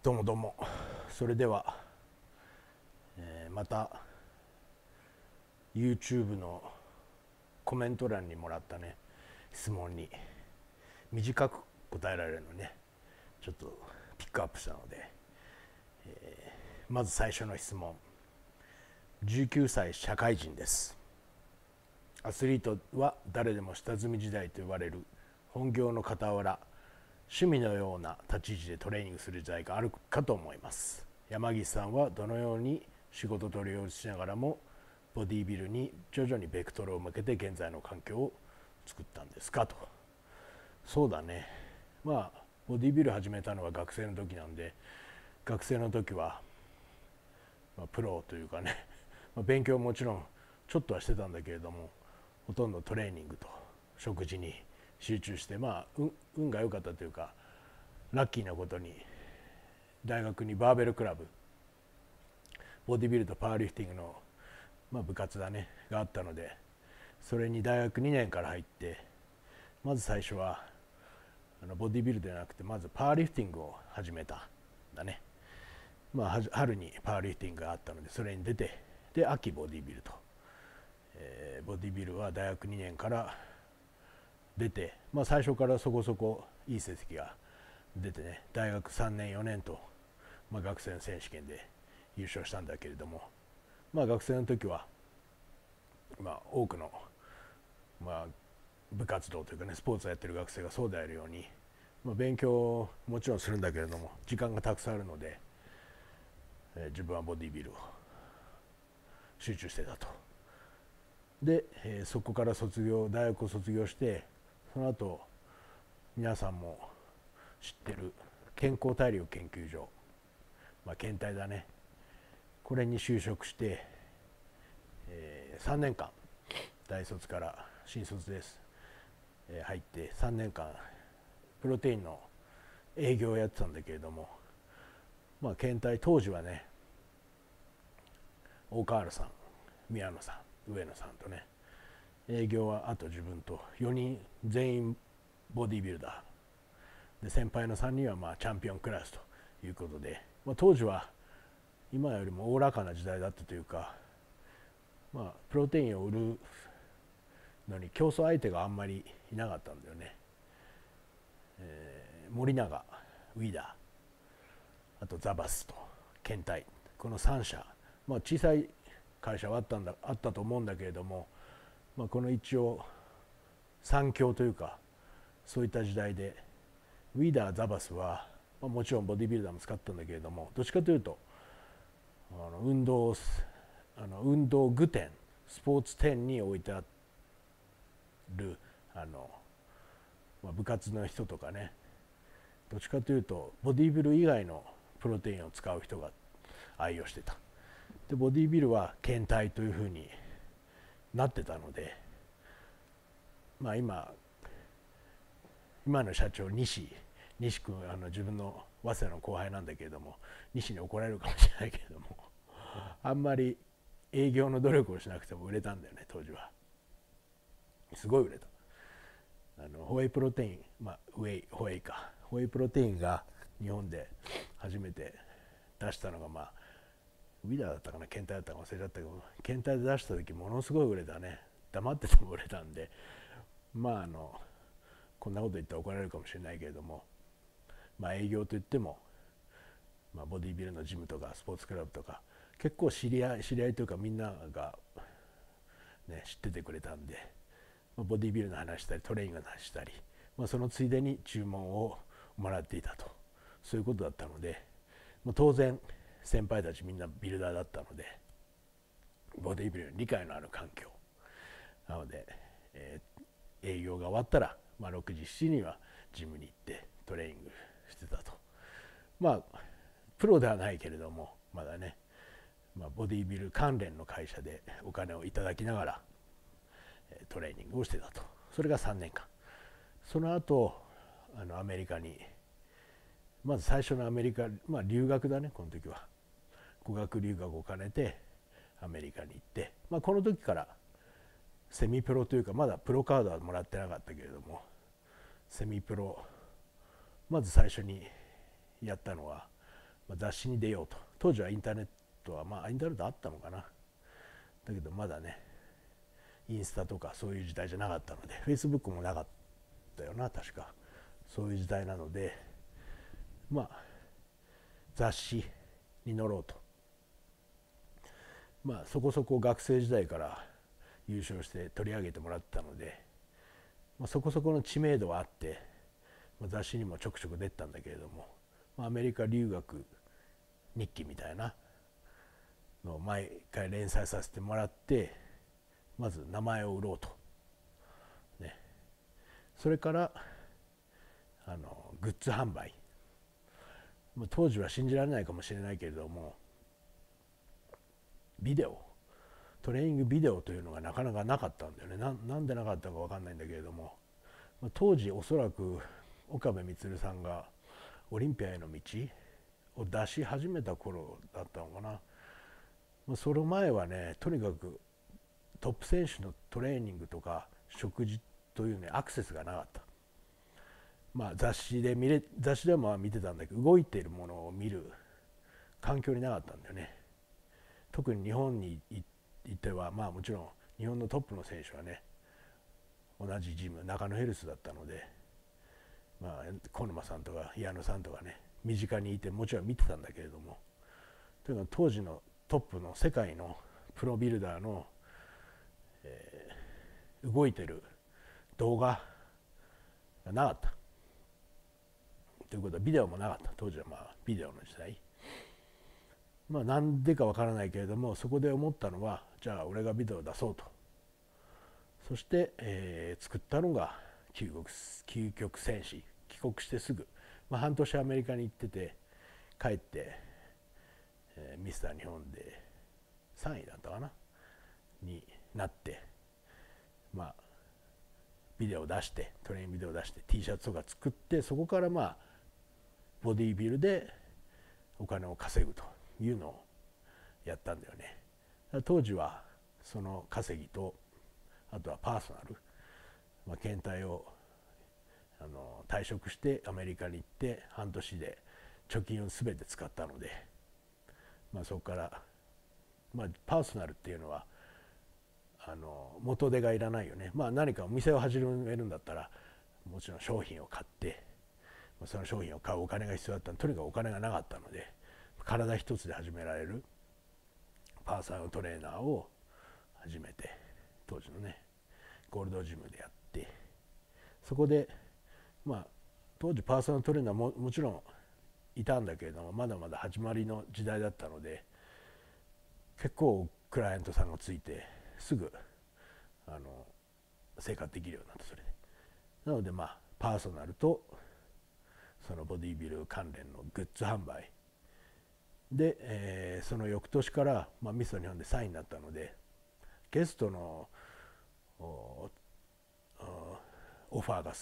どうもどうもそれでは、えー、また YouTube のコメント欄にもらったね質問に短く答えられるのねちょっとピックアップしたので、えー、まず最初の質問19歳社会人ですアスリートは誰でも下積み時代と言われる本業の傍ら趣味のような立ち位置でトレーニングする時代があるかと思います山岸さんはどのように仕事と両立しながらもボディービルに徐々にベクトルを向けて現在の環境を作ったんですかとそうだねまあボディービル始めたのは学生の時なんで学生の時は、まあ、プロというかね、まあ、勉強もちろんちょっとはしてたんだけれどもほとんどトレーニングと食事に集中してまあ運が良かったというかラッキーなことに大学にバーベルクラブボディビルとパワーリフティングの、まあ、部活だねがあったのでそれに大学2年から入ってまず最初はあのボディビルではなくてまずパワーリフティングを始めたんだね、まあ、春にパワーリフティングがあったのでそれに出てで秋ボディビルと、えー、ボディビルは大学2年から出て、まあ、最初からそこそこいい成績が出てね大学3年4年と、まあ、学生の選手権で優勝したんだけれども、まあ、学生の時は、まあ、多くの、まあ、部活動というかねスポーツをやってる学生がそうであるように、まあ、勉強もちろんするんだけれども時間がたくさんあるので、えー、自分はボディービルを集中してたと。で、えー、そこから卒業大学を卒業してその後皆さんも知ってる健康体力研究所まあ検体だねこれに就職して、えー、3年間大卒から新卒です、えー、入って3年間プロテインの営業をやってたんだけれどもまあ検体当時はね大川原さん宮野さん上野さんとね営業はあと自分と4人全員ボディービルダーで先輩の3人はまあチャンピオンクラスということで、まあ、当時は今よりもおおらかな時代だったというか、まあ、プロテインを売るのに競争相手があんまりいなかったんだよね、えー、森永ウィダーあとザバスと健太この3社、まあ、小さい会社はあったんだあったと思うんだけれどもまあ、この一応三強というかそういった時代でウィーダー・ザバスは、まあ、もちろんボディビルダーも使ったんだけれどもどっちかというとあの運動あの運動具店スポーツ店に置いてあるあの、まあ、部活の人とかねどっちかというとボディビル以外のプロテインを使う人が愛用してたでボディビルは検体というふうに、なってたので、まあ、今今の社長西西君あの自分の早稲田の後輩なんだけれども西に怒られるかもしれないけれどもあんまり営業の努力をしなくても売れたんだよね当時はすごい売れたあのホエイプロテイン、まあ、ウェイホエイかホエイプロテインが日本で初めて出したのがまあウィダーだったかな検体だったか忘れちゃったけど検体で出した時ものすごい売れたね黙ってても売れたんでまああのこんなこと言ったら怒られるかもしれないけれどもまあ営業といっても、まあ、ボディビルのジムとかスポーツクラブとか結構知り合い知り合いというかみんなが、ね、知っててくれたんで、まあ、ボディビルの話したりトレーニングの話したり、まあ、そのついでに注文をもらっていたとそういうことだったので、まあ、当然先輩たちみんなビルダーだったのでボディビルの理解のある環境なので、えー、営業が終わったら、まあ、6時7時にはジムに行ってトレーニングしてたとまあプロではないけれどもまだね、まあ、ボディビル関連の会社でお金をいただきながらトレーニングをしてたとそれが3年間その後あのアメリカにまず最初のアメリカ、まあ、留学だねこの時は語学留学を兼ねてアメリカに行って、まあ、この時からセミプロというかまだプロカードはもらってなかったけれどもセミプロまず最初にやったのは雑誌に出ようと当時はインターネットはまあインターネットあったのかなだけどまだねインスタとかそういう時代じゃなかったのでフェイスブックもなかったよな確かそういう時代なのでまあ雑誌に乗ろうとまあ、そこそこ学生時代から優勝して取り上げてもらったので、まあ、そこそこの知名度はあって、まあ、雑誌にもちょくちょく出たんだけれども、まあ、アメリカ留学日記みたいなのを毎回連載させてもらってまず名前を売ろうと、ね、それからあのグッズ販売当時は信じられないかもしれないけれどもビデオトレーニングビデオというのがなかなかなかったんだよねなんでなかったか分かんないんだけれども当時おそらく岡部満さんがオリンピアへの道を出し始めた頃だったのかなその前はねとにかくトップ選手のトレーニングとか食事というねアクセスがなかったまあ、雑誌で見れ雑誌でも見てたんだけど動いているものを見る環境になかったんだよね特に日本に行っては、まあ、もちろん日本のトップの選手はね同じジム中野ヘルスだったので、まあ、小沼さんとか矢野さんとかね身近にいてもちろん見てたんだけれどもというの当時のトップの世界のプロビルダーの、えー、動いてる動画がなかったということはビデオもなかった当時はまあビデオの時代まあ何でかわからないけれどもそこで思ったのはじゃあ俺がビデオを出そうとそして、えー、作ったのが究極究極戦士帰国してすぐ、まあ、半年アメリカに行ってて帰って、えー、ミスター日本で3位だったかなになってまあビデオを出してトレインビデオを出して T シャツとか作ってそこからまあボディービルでお金を稼ぐというのをやったんだよね。当時はその稼ぎとあとはパーソナル、まあ、検体をあの退職してアメリカに行って半年で貯金を全て使ったので、まあ、そこから、まあ、パーソナルっていうのはあの元手がいらないよね、まあ、何かお店を始めるんだったらもちろん商品を買ってその商品を買うお金が必要だったのとにかくお金がなかったので体一つで始められるパーサルトレーナーを始めて当時のねゴールドジムでやってそこでまあ当時パーソナルトレーナーももちろんいたんだけれどもまだまだ始まりの時代だったので結構クライアントさんがついてすぐあの生活できるようになったそれでなのでまあパーソナルとそのボディビル関連のグッズ販売で、えー、その翌年から、まあ、ミスト日本で3位になったのでゲストのオファーが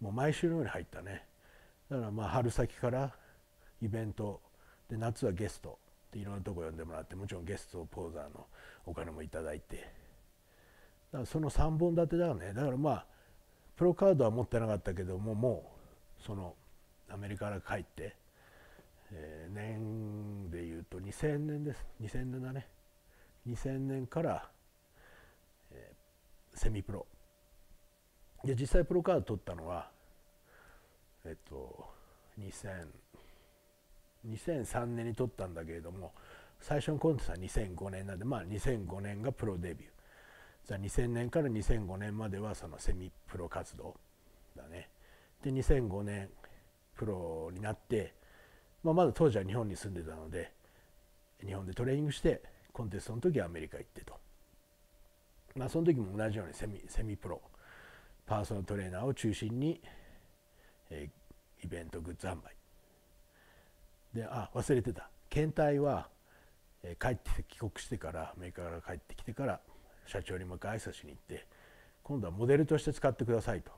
もう毎週のように入ったねだからまあ春先からイベントで夏はゲストでいろんなとこ呼んでもらってもちろんゲストポーザーのお金もいただいてだからその3本立てだよねだからまあプロカードは持ってなかったけどももうそのアメリカから帰って。えー、年でいうと2000年です2000年だね2000年から、えー、セミプロで実際プロカード取ったのはえっと2 0 0 2003年に取ったんだけれども最初のコンテストは2005年なんでまあ2005年がプロデビューじゃあ2000年から2005年まではそのセミプロ活動だねで2005年プロになってまあ、まだ当時は日本に住んでたので日本でトレーニングしてコンテストの時はアメリカ行ってと、まあ、その時も同じようにセミセミプロパーソナルトレーナーを中心に、えー、イベントグッズ販売であ忘れてた検体は、えー、帰って帰国してからメーカーから帰ってきてから社長にもう一挨拶しに行って今度はモデルとして使ってくださいと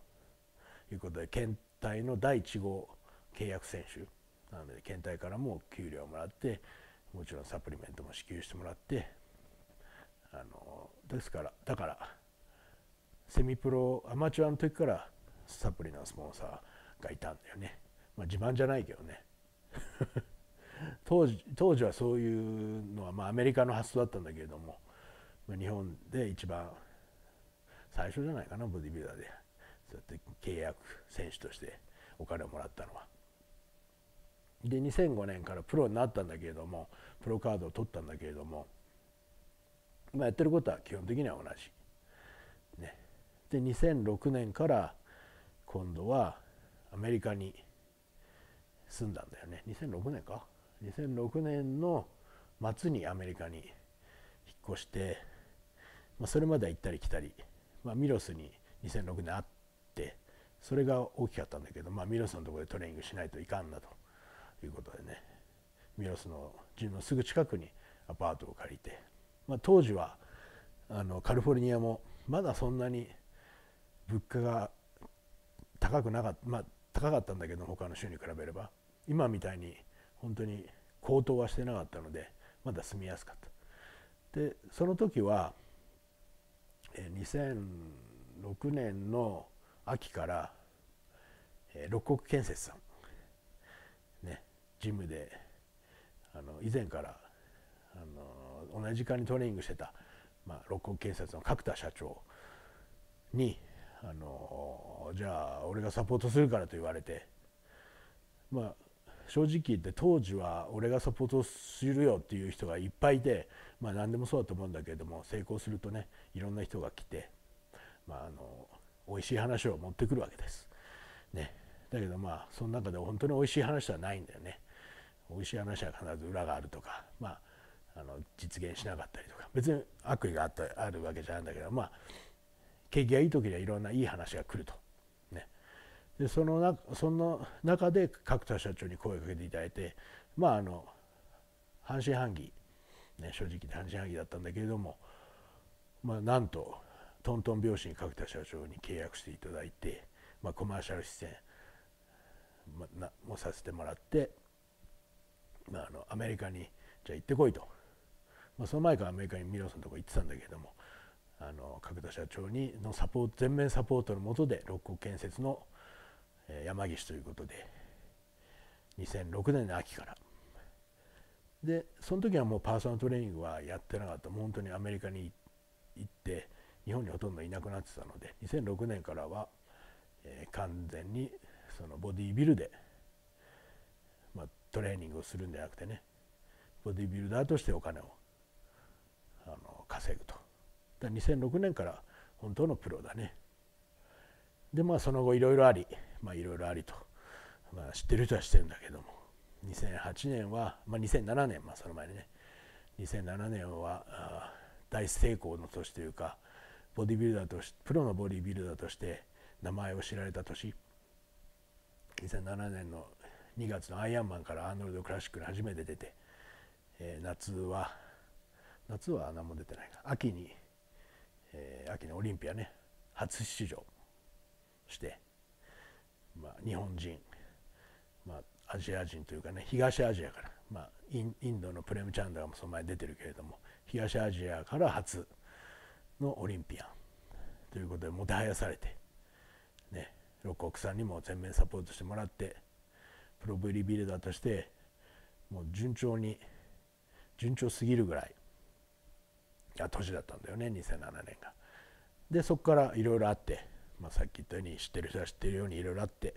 いうことで検体の第1号契約選手なので検体からも給料をもらってもちろんサプリメントも支給してもらってあのですからだからセミプロアマチュアの時からサプリのスポンサーがいたんだよね、まあ、自慢じゃないけどね 当時当時はそういうのは、まあ、アメリカの発想だったんだけれども、ま日本で一番最初じゃないかなボディビルダーでそうやって契約選手としてお金をもらったのは。で2005年からプロになったんだけれどもプロカードを取ったんだけれども、まあ、やってることは基本的には同じ。ね、で2006年から今度はアメリカに住んだんだよね2006年か2006年の末にアメリカに引っ越して、まあ、それまでは行ったり来たり、まあ、ミロスに2006年会ってそれが大きかったんだけど、まあ、ミロスのところでトレーニングしないといかんなと。いうことでねミロスの陣のすぐ近くにアパートを借りて、まあ、当時はあのカリフォルニアもまだそんなに物価が高くなかったまあ高かったんだけど他の州に比べれば今みたいに本当に高騰はしてなかったのでまだ住みやすかったでその時は2006年の秋から六国建設さんジムであの以前からあの同じ時間にトレーニングしてた、まあ、六甲建設の角田社長にあのじゃあ俺がサポートするからと言われてまあ正直言って当時は俺がサポートするよっていう人がいっぱいいて、まあ、何でもそうだと思うんだけれども成功するとねいろんな人が来て、まあ、あの美味しい話を持ってくるわけです。ね、だけどまあその中で本当に美味しい話はないんだよね。美味しい話は必ず裏があるとか、まあ、あの実現しなかったりとか別に悪意があったあるわけじゃないんだけど、まあ、景気がいい時にはいろんないい話が来ると。ね、でそのなその中で角田社長に声をかけていただいて、まあ、あの半信半疑、ね、正直で半信半疑だったんだけれども、まあ、なんとトントン拍子に角田社長に契約していただいて、まあ、コマーシャル出演もさせてもらってまあ、あのアメリカにじゃあ行ってこいと、まあ、その前からアメリカにミロんのとこ行ってたんだけどもあの角田社長にのサポート全面サポートのもとで六甲建設の山岸ということで2006年の秋からでその時はもうパーソナルトレーニングはやってなかったもう本当にアメリカに行って日本にほとんどいなくなってたので2006年からは、えー、完全にそのボディービルでトレーニングをするんじゃなくてねボディビルダーとしてお金をあの稼ぐとだ2006年から本当のプロだねでまあその後いろいろありまあいろいろありと、まあ、知ってる人は知ってるんだけども2008年は、まあ、2007年、まあ、その前にね2007年は大成功の年というかボディビルダーとしプロのボディビルダーとして名前を知られた年2007年の2月の「アイアンマン」からアーノルド・クラシックに初めて出て、えー、夏は夏は何も出てないか秋に、えー、秋のオリンピアね初出場して、まあ、日本人、まあ、アジア人というかね東アジアから、まあ、インドのプレムチャンダーもその前出てるけれども東アジアから初のオリンピアンということでもてはやされて、ね、六国さんにも全面サポートしてもらって。プロディビルダーとしてもう順調に順調すぎるぐらい年だったんだよね2007年が。でそこからいろいろあって、まあ、さっき言ったように知ってる人は知ってるようにいろいろあって、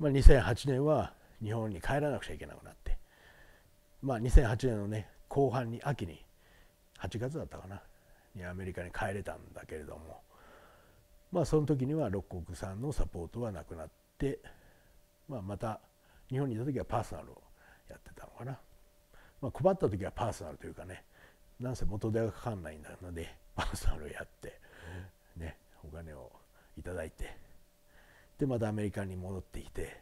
まあ、2008年は日本に帰らなくちゃいけなくなって、まあ、2008年のね後半に秋に8月だったかなにアメリカに帰れたんだけれども、まあ、その時には六国さんのサポートはなくなって、まあ、また日本にいた時はパーソナルをやってたのかな、まあ、困った時はパーソナルというかねなんせ元手がかかんないんだのでパーソナルをやってねお金をいただいてでまたアメリカに戻ってきて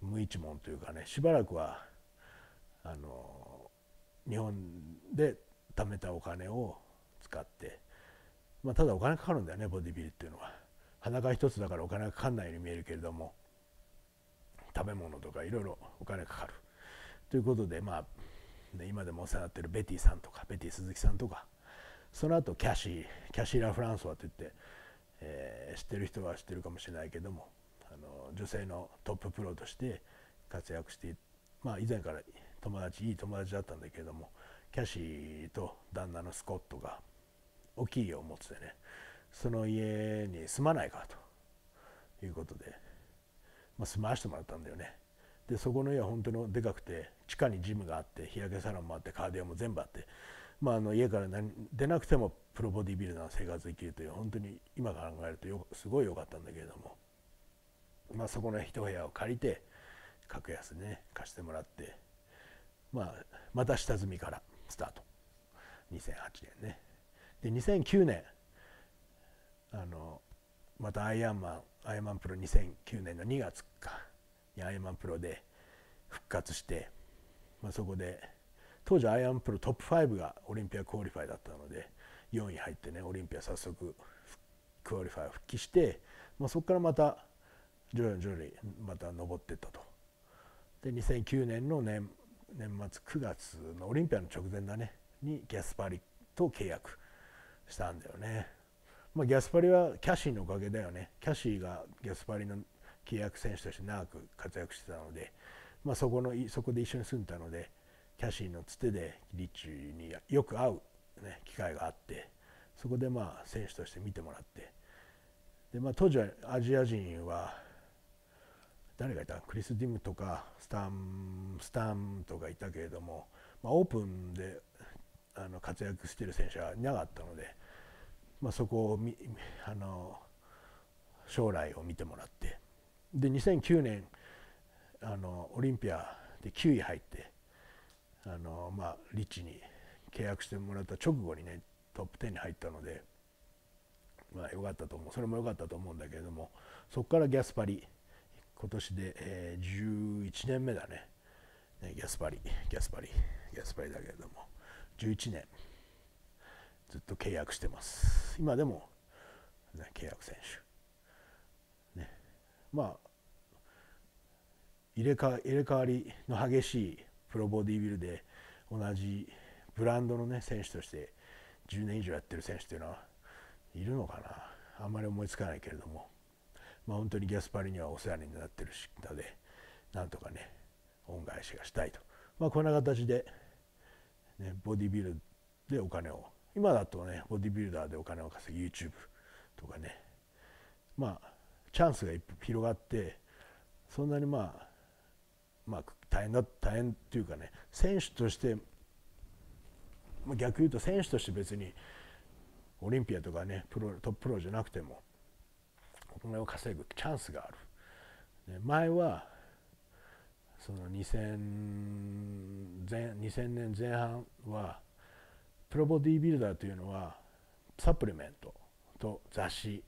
無一文というかねしばらくはあの日本で貯めたお金を使って、まあ、ただお金かかるんだよねボディビルっていうのは。裸一つだからお金がかかんないように見えるけれども食べ物とかいろいろお金かかるということで、まあ、今でもお世話になってるベティさんとかベティ鈴木さんとかその後キャシーキャシー・ラ・フランソワといって、えー、知ってる人は知ってるかもしれないけどもあの女性のトッププロとして活躍して、まあ、以前から友達いい友達だったんだけれどもキャシーと旦那のスコットが大きい家を持つでねその家に住まないかということで。まあ、住まわしてもらったんだよねでそこの家は本当にでかくて地下にジムがあって日焼けサロンもあってカーディアンも全部あって、まあ、あの家から出なくてもプロボディビルダーの生活できるという本当に今考えるとよすごい良かったんだけれども、まあ、そこの一部屋を借りて格安ね貸してもらって、まあ、また下積みからスタート2008年ねで2009年あのまたアイアンマンアイアンマンプロ2009年の2月かにアイアンマンプロで復活して、まあ、そこで当時アイアンプロトップ5がオリンピアクオリファイだったので4位入ってねオリンピア早速クオリファイ復帰して、まあ、そこからまた徐々に徐々にまた上っていったと。で2009年の年年末9月のオリンピアの直前だねにギャスパリと契約したんだよね。まあ、ギャスパリはキャシーのおかげだよねキャシーがギャスパリの契約選手として長く活躍してたので、まあ、そこのそこで一緒に住んでたのでキャシーのつてでリッチによく会う、ね、機会があってそこでまあ選手として見てもらってで、まあ、当時はアジア人は誰がいたクリス・ディムとかスタンスタンとかいたけれども、まあ、オープンであの活躍してる選手はいなかったので。まあ、そこをみあの将来を見てもらってで2009年あのオリンピアで9位入ってあの、まあ、リッチに契約してもらった直後にねトップ10に入ったので、まあ、よかったと思うそれも良かったと思うんだけれどもそこからギャスパリ今年で、えー、11年目だねねギャスパリギャスパリギャスパリだけれども11年ずっと契約してます今でも、ね、契約選手、ね、まあ入れ替入れ替わりの激しいプロボディービルで同じブランドの、ね、選手として10年以上やってる選手っていうのはいるのかなあんまり思いつかないけれども、まあ、本当にギャスパリにはお世話になってるしなでなんとかね恩返しがしたいと、まあ、こんな形で、ね、ボディビルでお金を今だとねボディビルダーでお金を稼ぐ YouTube とかねまあチャンスが広がってそんなにまあまあ大変だ大変っていうかね選手として逆言うと選手として別にオリンピアとかねプロトッププロじゃなくてもお金を稼ぐチャンスがある、前はその2000前2000年前半はプロボディービルダーというのはサプリメントと雑誌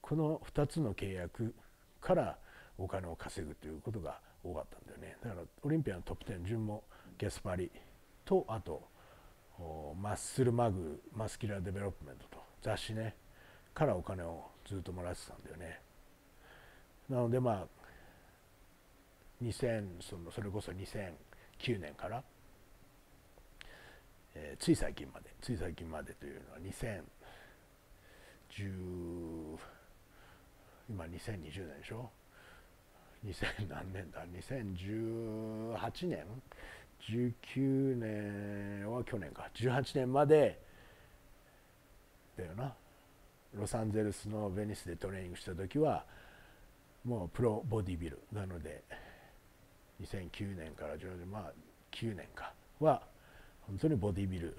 この2つの契約からお金を稼ぐということが多かったんだよねだからオリンピアのトップ10順もゲスパリとあとマッスルマグマスキュラーデベロップメントと雑誌ねからお金をずっともらってたんだよねなのでまあ2000そのそれこそ2009年からえー、つい最近までつい最近までというのは2010今2020年でしょ2000何年だ2018年19年は去年か18年までだよなロサンゼルスのベニスでトレーニングした時はもうプロボディビルなので2009年から徐々にまあ9年かは本当にボディビル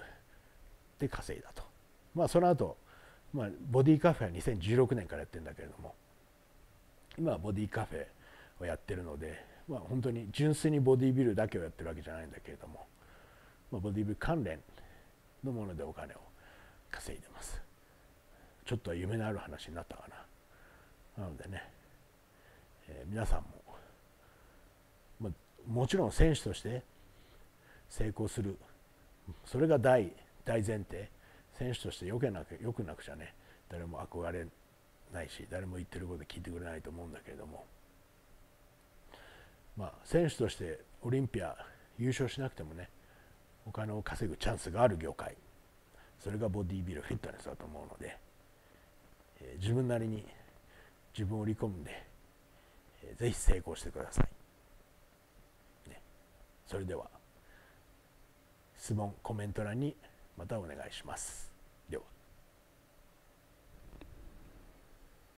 で稼いだと。まあ、その後、まあ、ボディカフェは2016年からやってるんだけれども今はボディカフェをやってるので、まあ、本当に純粋にボディビルだけをやってるわけじゃないんだけれども、まあ、ボディビル関連のものでお金を稼いでますちょっとは夢のある話になったかななのでね、えー、皆さんも、まあ、もちろん選手として成功するそれが大大前提選手としてよけなくよくなくちゃね誰も憧れないし誰も言ってること聞いてくれないと思うんだけれども、まあ、選手としてオリンピア優勝しなくてもねお金を稼ぐチャンスがある業界それがボディービルフィットネスだと思うので、えー、自分なりに自分を売り込んで、えー、ぜひ成功してください。ね、それでは質問コメント欄にまたお願いします。